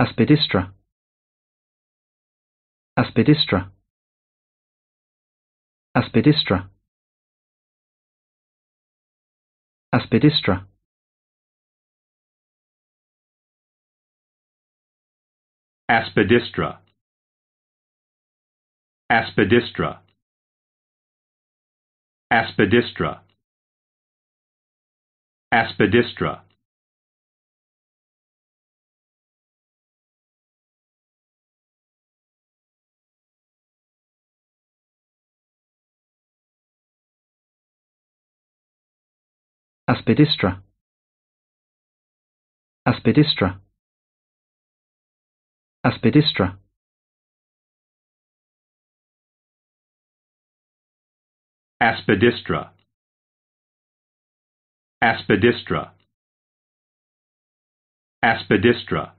Aspidistra Aspidistra Aspidistra Aspidistra Aspidistra Aspidistra Aspidistra Aspidistra Aspidistra Aspidistra Aspidistra Aspidistra Aspidistra Aspidistra